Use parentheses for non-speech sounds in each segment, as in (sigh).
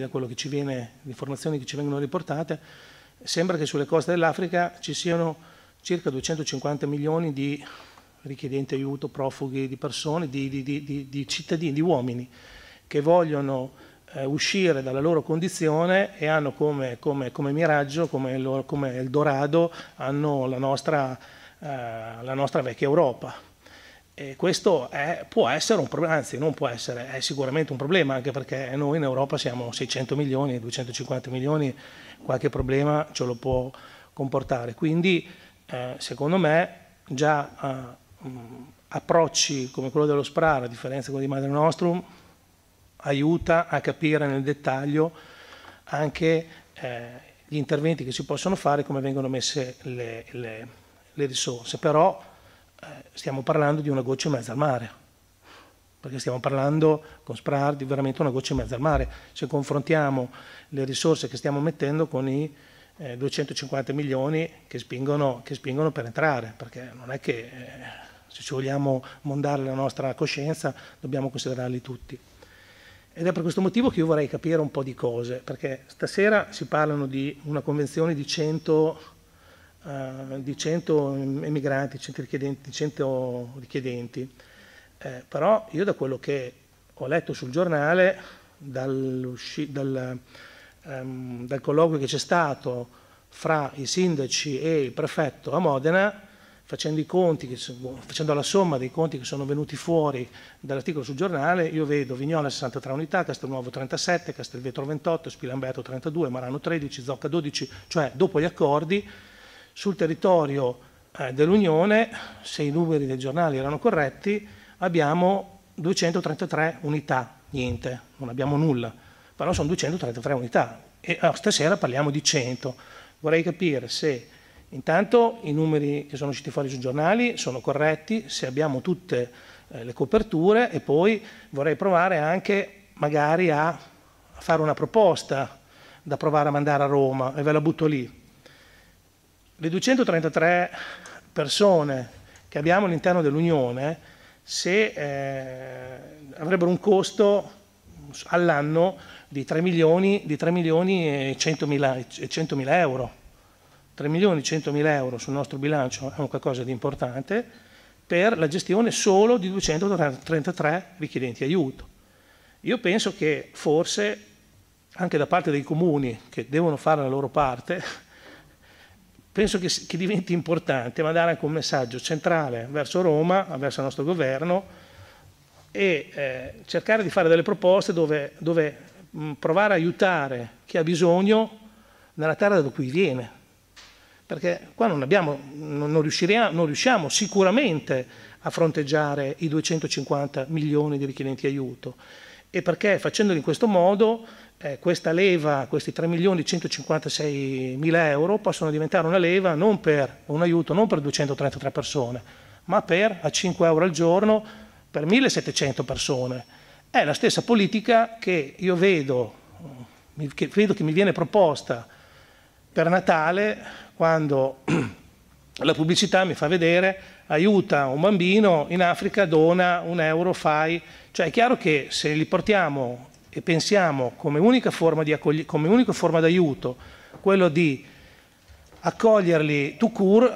da quello che ci viene, le informazioni che ci vengono riportate, sembra che sulle coste dell'Africa ci siano circa 250 milioni di richiedenti aiuto, profughi, di persone, di, di, di, di cittadini, di uomini che vogliono eh, uscire dalla loro condizione e hanno come, come, come miraggio, come, il, come Eldorado, hanno la nostra, eh, la nostra vecchia Europa. E questo è, può essere un problema, anzi non può essere, è sicuramente un problema, anche perché noi in Europa siamo 600 milioni, 250 milioni, qualche problema ce lo può comportare. Quindi eh, secondo me già eh, approcci come quello dello SPRAR, a differenza di quello di Madre Nostrum, aiuta a capire nel dettaglio anche eh, gli interventi che si possono fare e come vengono messe le, le, le risorse. Però eh, stiamo parlando di una goccia in mezzo al mare, perché stiamo parlando con SPRAR di veramente una goccia in mezzo al mare, se confrontiamo le risorse che stiamo mettendo con i eh, 250 milioni che spingono, che spingono, per entrare, perché non è che eh, se ci vogliamo mondare la nostra coscienza dobbiamo considerarli tutti. Ed è per questo motivo che io vorrei capire un po' di cose, perché stasera si parlano di una convenzione di 100 eh, di 100 emigranti, 100 richiedenti, 100 richiedenti. Eh, però io da quello che ho letto sul giornale, dal, ehm, dal colloquio che c'è stato fra i sindaci e il prefetto a Modena, facendo, che, boh, facendo, la somma dei conti che sono venuti fuori dall'articolo sul giornale, io vedo Vignola 63 unità, Castelnuovo 37, Castelvetro 28, Spilamberto 32, Marano 13, Zocca 12, cioè dopo gli accordi sul territorio eh, dell'Unione, se i numeri dei giornali erano corretti, abbiamo 233 unità, niente, non abbiamo nulla, però sono 233 unità e ah, stasera parliamo di 100. Vorrei capire se intanto i numeri che sono usciti fuori sui giornali sono corretti, se abbiamo tutte eh, le coperture e poi vorrei provare anche magari a fare una proposta da provare a mandare a Roma e ve la butto lì le 233 persone che abbiamo all'interno dell'Unione, se eh, avrebbero un costo all'anno di 3 milioni, di 3 milioni e 100 mila, 100 mila euro. 3 milioni e 100 mila euro sul nostro bilancio è qualcosa di importante per la gestione solo di 233 richiedenti aiuto. Io penso che forse anche da parte dei comuni che devono fare la loro parte penso che, che, diventi importante mandare anche un messaggio centrale verso Roma, verso il nostro governo e eh, cercare di fare delle proposte dove, dove mh, provare a aiutare chi ha bisogno nella terra da cui viene. Perché qua non, abbiamo, non, non, non riusciamo sicuramente a fronteggiare i 250 milioni di richiedenti aiuto e perché facendoli in questo modo eh, questa leva, questi 3 milioni 156 mila euro possono diventare una leva non per un aiuto, non per 233 persone, ma per a 5 euro al giorno per 1700 persone. È la stessa politica che io vedo che, vedo che mi viene proposta per Natale quando (clears throat) la pubblicità mi fa vedere aiuta un bambino in Africa, dona un euro, fai. Cioè è chiaro che se li portiamo e pensiamo come unica forma di come unica forma d'aiuto quello di accoglierli to cure,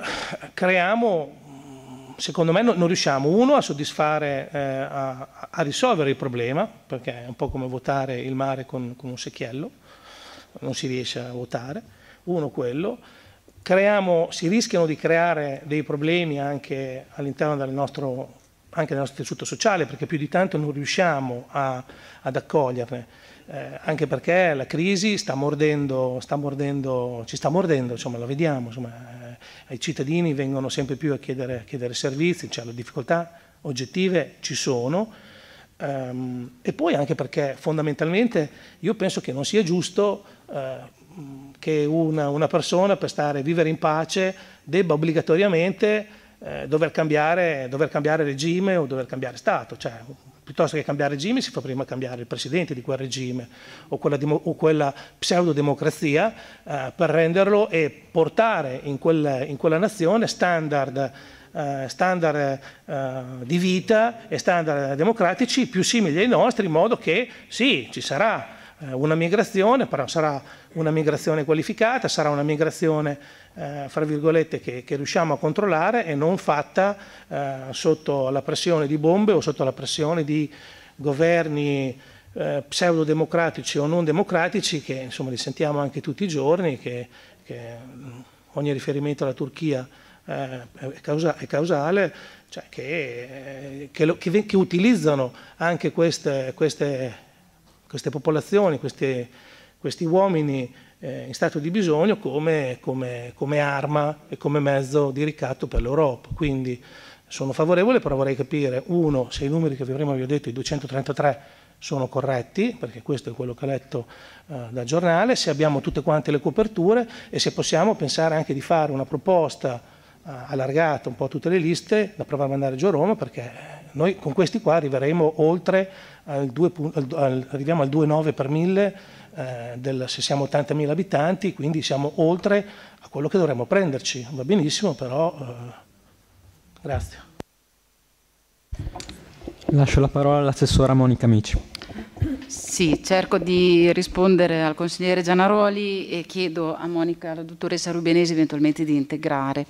creiamo, secondo me non, riusciamo, uno, a soddisfare, eh, a, a, risolvere il problema, perché è un po' come votare il mare con, con un secchiello, non si riesce a votare, uno quello, Creiamo, si rischiano di creare dei problemi anche all'interno del nostro anche nel nostro tessuto sociale, perché più di tanto non riusciamo a, ad accoglierne, eh, anche perché la crisi sta mordendo, sta mordendo, ci sta mordendo, insomma, lo vediamo, insomma, eh, i cittadini vengono sempre più a chiedere, a chiedere servizi, cioè le difficoltà oggettive ci sono, ehm, e poi anche perché fondamentalmente io penso che non sia giusto eh, che una, una persona per stare, vivere in pace debba obbligatoriamente eh, dover, cambiare, dover, cambiare, regime o dover cambiare Stato. Cioè, piuttosto che cambiare regime si fa prima cambiare il presidente di quel regime o quella, o quella pseudodemocrazia eh, per renderlo e portare in, quel, in quella nazione standard eh, standard uh, di vita e standard democratici più simili ai nostri, in modo che sì, ci sarà eh, una migrazione, però sarà una migrazione qualificata, sarà una migrazione eh, fra virgolette che, che, riusciamo a controllare e non fatta eh, sotto la pressione di bombe o sotto la pressione di governi eh, pseudodemocratici o non democratici che insomma li sentiamo anche tutti i giorni, che, che mm, ogni riferimento alla Turchia eh, è, causa, è, causale, cioè che, eh, che, lo, che, che, utilizzano anche queste, queste queste popolazioni, queste, questi uomini eh, in stato di bisogno come, come, come, arma e come mezzo di ricatto per l'Europa. Quindi sono favorevole, però vorrei capire, uno, se i numeri che prima vi ho detto, i 233, sono corretti, perché questo è quello che ho letto eh, da giornale, se abbiamo tutte quante le coperture e se possiamo pensare anche di fare una proposta eh, allargata un po' a tutte le liste da provare a mandare giù a Roma, perché noi con questi qua arriveremo oltre al 2, al, arriviamo al 2,9 per mille eh, del, se siamo 80.000 abitanti, quindi siamo oltre a quello che dovremmo prenderci. Va benissimo, però eh, grazie. Lascio la parola all'assessora Monica Mici. Sì, cerco di rispondere al consigliere Gianaroli e chiedo a Monica, alla dottoressa Rubenesi, eventualmente di integrare.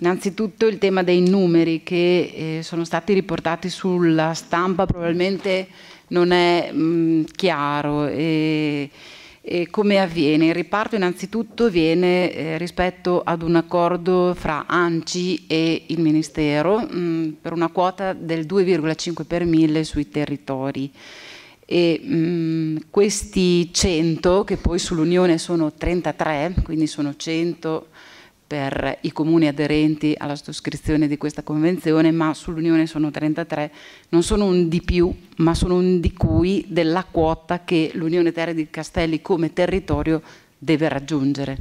Innanzitutto il tema dei numeri che eh, sono stati riportati sulla stampa probabilmente non è mh, chiaro. E, e come avviene? Il riparto innanzitutto viene eh, rispetto ad un accordo fra ANCI e il Ministero mh, per una quota del 2,5 per mille sui territori e mh, mm, questi 100, che poi sull'Unione sono 33, quindi sono 100 per i comuni aderenti alla sottoscrizione di questa convenzione, ma sull'Unione sono 33, non sono un di più, ma sono un di cui della quota che l'Unione Terre di Castelli come territorio deve raggiungere.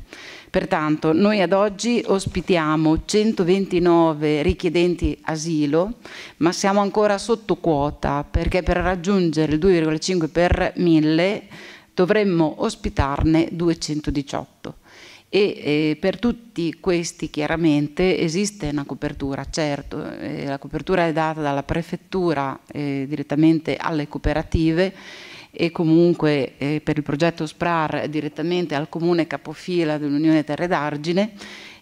Pertanto noi ad oggi ospitiamo 129 richiedenti asilo, ma siamo ancora sotto quota perché per raggiungere il 2,5 per 1000 dovremmo ospitarne 218 e eh, per tutti questi chiaramente esiste una copertura, certo, eh, la copertura è data dalla prefettura eh, direttamente alle cooperative e comunque eh, per il progetto SPRAR direttamente al comune capofila dell'Unione Terre d'Argine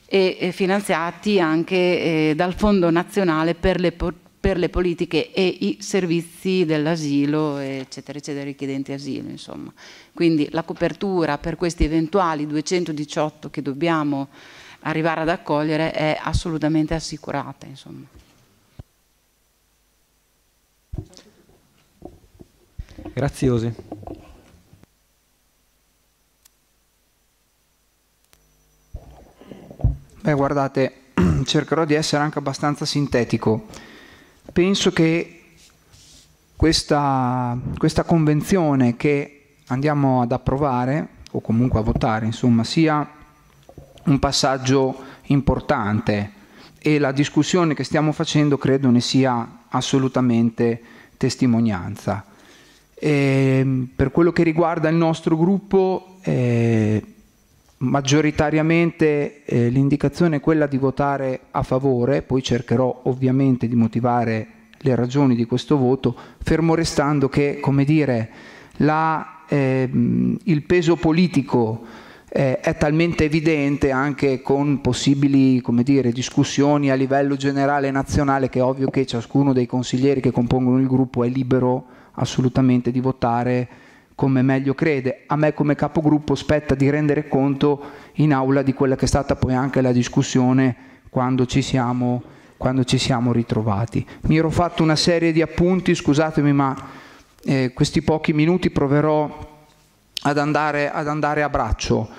e, e finanziati anche eh, dal Fondo Nazionale per le, per le, politiche e i servizi dell'asilo, eccetera, eccetera, richiedenti asilo, insomma. Quindi la copertura per questi eventuali 218 che dobbiamo arrivare ad accogliere è assolutamente assicurata, insomma. Graziosi. Beh, guardate, (clears throat) cercherò di essere anche abbastanza sintetico. Penso che questa, questa convenzione che andiamo ad approvare, o comunque a votare, insomma, sia un passaggio importante e la discussione che stiamo facendo credo ne sia assolutamente testimonianza. E ehm, per quello che riguarda il nostro gruppo, eh, maggioritariamente eh, l'indicazione è quella di votare a favore, poi cercherò ovviamente di motivare le ragioni di questo voto, fermo restando che, come dire, la, eh, il peso politico eh, è talmente evidente anche con possibili dire, discussioni a livello generale e nazionale che è ovvio che ciascuno dei consiglieri che compongono il gruppo è libero assolutamente di votare come meglio crede. A me come capogruppo spetta di rendere conto in aula di quella che è stata poi anche la discussione quando ci siamo, quando ci siamo ritrovati. Mi ero fatto una serie di appunti, scusatemi, ma eh, questi pochi minuti proverò ad andare, ad andare, a braccio,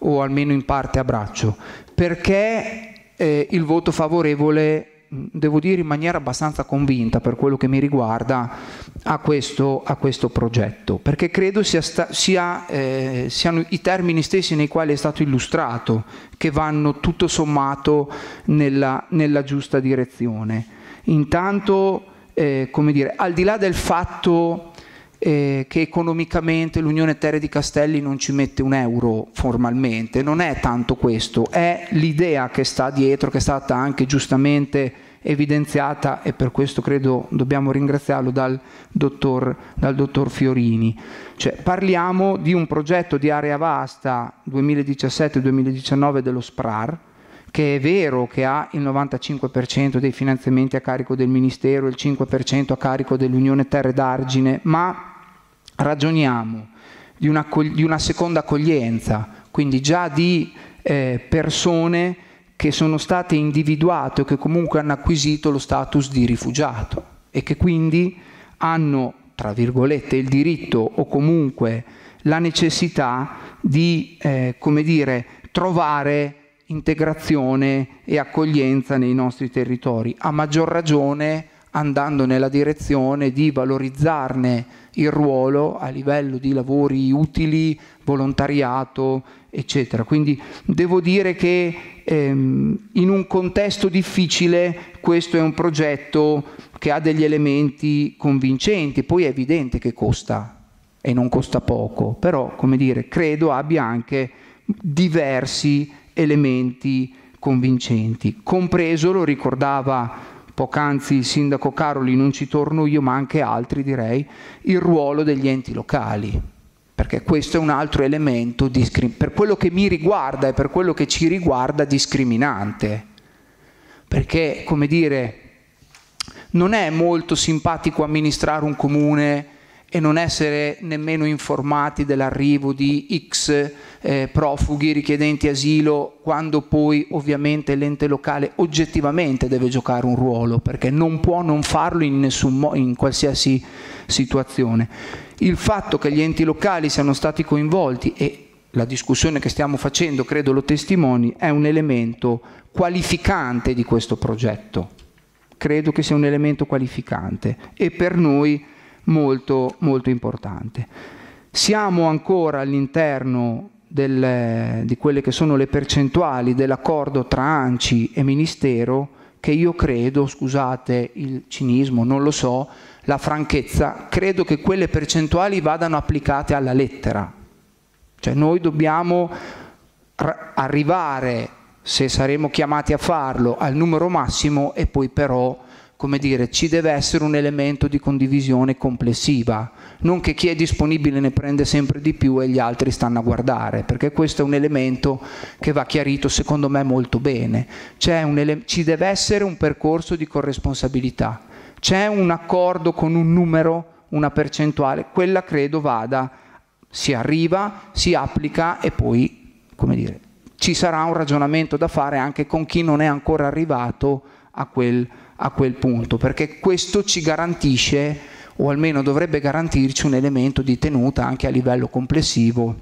o almeno in parte a braccio, perché eh, il voto favorevole devo dire in maniera abbastanza convinta per quello che mi riguarda a questo, a questo progetto, perché credo sia sta, sia, eh, siano i termini stessi nei quali è stato illustrato che vanno tutto sommato nella, nella giusta direzione. Intanto, eh, come dire, al di là del fatto eh, che economicamente l'Unione Terre di Castelli non ci mette un euro formalmente, non è tanto questo, è l'idea che sta dietro, che è stata anche giustamente evidenziata e per questo credo dobbiamo ringraziarlo dal dottor, dal dottor Fiorini. Cioè, parliamo di un progetto di area vasta 2017-2019 dello SPRAR, che è vero che ha il 95% dei finanziamenti a carico del Ministero e il 5% a carico dell'Unione Terre d'Argine, ma ragioniamo di una, di una seconda accoglienza, quindi già di eh, persone che sono state individuate o che comunque hanno acquisito lo status di rifugiato e che quindi hanno, tra virgolette, il diritto o comunque la necessità di, eh, come dire, trovare integrazione e accoglienza nei nostri territori, a maggior ragione andando nella direzione di valorizzarne il ruolo a livello di lavori utili, volontariato, eccetera. Quindi devo dire che ehm, in un contesto difficile questo è un progetto che ha degli elementi convincenti, poi è evidente che costa e non costa poco, però come dire, credo abbia anche diversi elementi convincenti, compreso, lo ricordava poc'anzi il sindaco Caroli, non ci torno io, ma anche altri direi, il ruolo degli enti locali, perché questo è un altro elemento per quello che mi riguarda e per quello che ci riguarda discriminante. Perché, come dire, non è molto simpatico amministrare un comune e non essere nemmeno informati dell'arrivo di X eh, profughi richiedenti asilo, quando poi ovviamente l'ente locale oggettivamente deve giocare un ruolo, perché non può non farlo in, nessun in qualsiasi situazione. Il fatto che gli enti locali siano stati coinvolti e la discussione che stiamo facendo, credo lo testimoni, è un elemento qualificante di questo progetto. Credo che sia un elemento qualificante e per noi molto, molto importante. Siamo ancora all'interno del, di quelle che sono le percentuali dell'accordo tra ANCI e Ministero che io credo, scusate il cinismo, non lo so, la franchezza, credo che quelle percentuali vadano applicate alla lettera. Cioè noi dobbiamo arrivare, se saremo chiamati a farlo, al numero massimo e poi però come dire, ci deve essere un elemento di condivisione complessiva, non che chi è disponibile ne prende sempre di più e gli altri stanno a guardare, perché questo è un elemento che va chiarito secondo me molto bene. Ele- ci deve essere un percorso di corresponsabilità, c'è un accordo con un numero, una percentuale, quella credo vada, si arriva, si applica e poi, come dire, ci sarà un ragionamento da fare anche con chi non è ancora arrivato a quel punto a quel punto, perché questo ci garantisce, o almeno dovrebbe garantirci, un elemento di tenuta anche a livello complessivo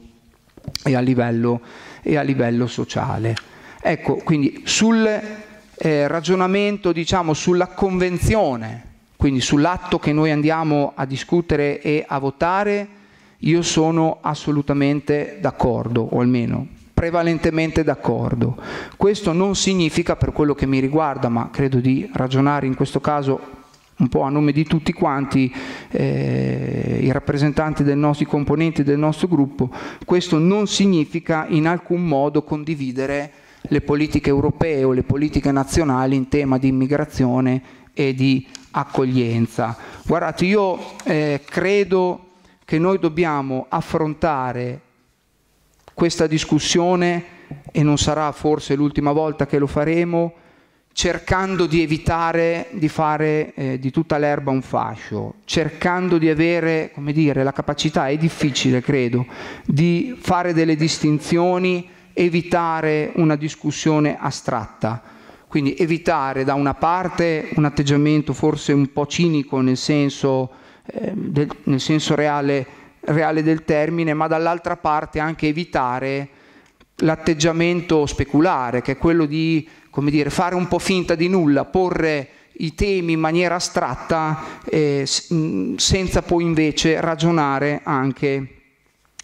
e a livello, e a livello sociale. Ecco, quindi sul eh, ragionamento, diciamo, sulla convenzione, quindi sull'atto che noi andiamo a discutere e a votare, io sono assolutamente d'accordo, o almeno prevalentemente d'accordo. Questo non significa, per quello che mi riguarda, ma credo di ragionare in questo caso un po' a nome di tutti quanti eh, i rappresentanti dei nostri componenti del nostro gruppo, questo non significa in alcun modo condividere le politiche europee o le politiche nazionali in tema di immigrazione e di accoglienza. Guardate, io eh, credo che noi dobbiamo affrontare questa discussione, e non sarà forse l'ultima volta che lo faremo, cercando di evitare di fare eh, di tutta l'erba un fascio, cercando di avere, come dire, la capacità, è difficile credo, di fare delle distinzioni, evitare una discussione astratta. Quindi evitare da una parte un atteggiamento forse un po' cinico nel senso, eh, del, nel senso reale reale del termine, ma dall'altra parte anche evitare l'atteggiamento speculare, che è quello di dire, fare un po' finta di nulla, porre i temi in maniera astratta eh, senza poi invece ragionare anche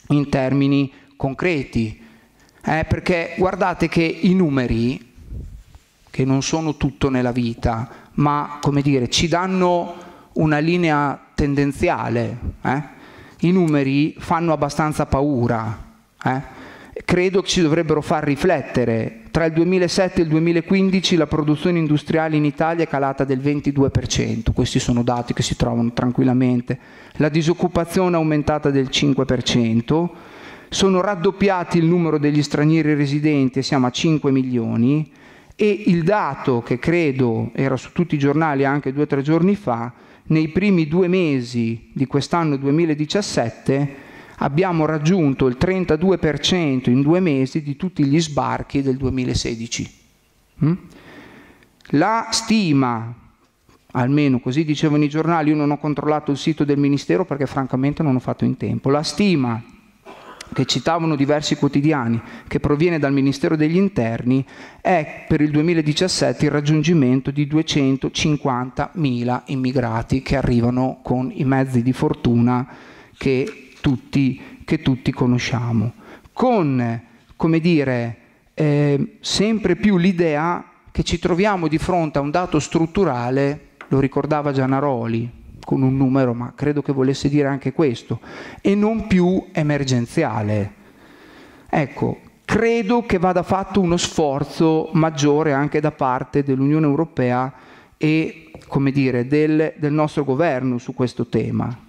in termini concreti. Eh, perché guardate che i numeri, che non sono tutto nella vita, ma come dire, ci danno una linea tendenziale. Eh? i numeri fanno abbastanza paura. Eh? Credo ci dovrebbero far riflettere. Tra il 2007 e il 2015 la produzione industriale in Italia è calata del 22%, questi sono dati che si trovano tranquillamente. La disoccupazione è aumentata del 5%, sono raddoppiati il numero degli stranieri residenti siamo a 5 milioni e il dato che credo era su tutti i giornali anche due o tre giorni fa nei primi due mesi di quest'anno 2017 abbiamo raggiunto il 32% in due mesi di tutti gli sbarchi del 2016. Mm? La stima, almeno così dicevano i giornali, io non ho controllato il sito del Ministero perché francamente non ho fatto in tempo, la stima che citavano diversi quotidiani, che proviene dal Ministero degli Interni, è per il 2017 il raggiungimento di 250.000 immigrati che arrivano con i mezzi di fortuna che tutti, che tutti conosciamo. Con, come dire, eh, sempre più l'idea che ci troviamo di fronte a un dato strutturale, lo ricordava Gianaroli, con un numero, ma credo che volesse dire anche questo, e non più emergenziale. Ecco, credo che vada fatto uno sforzo maggiore anche da parte dell'Unione Europea e, come dire, del, del nostro governo su questo tema.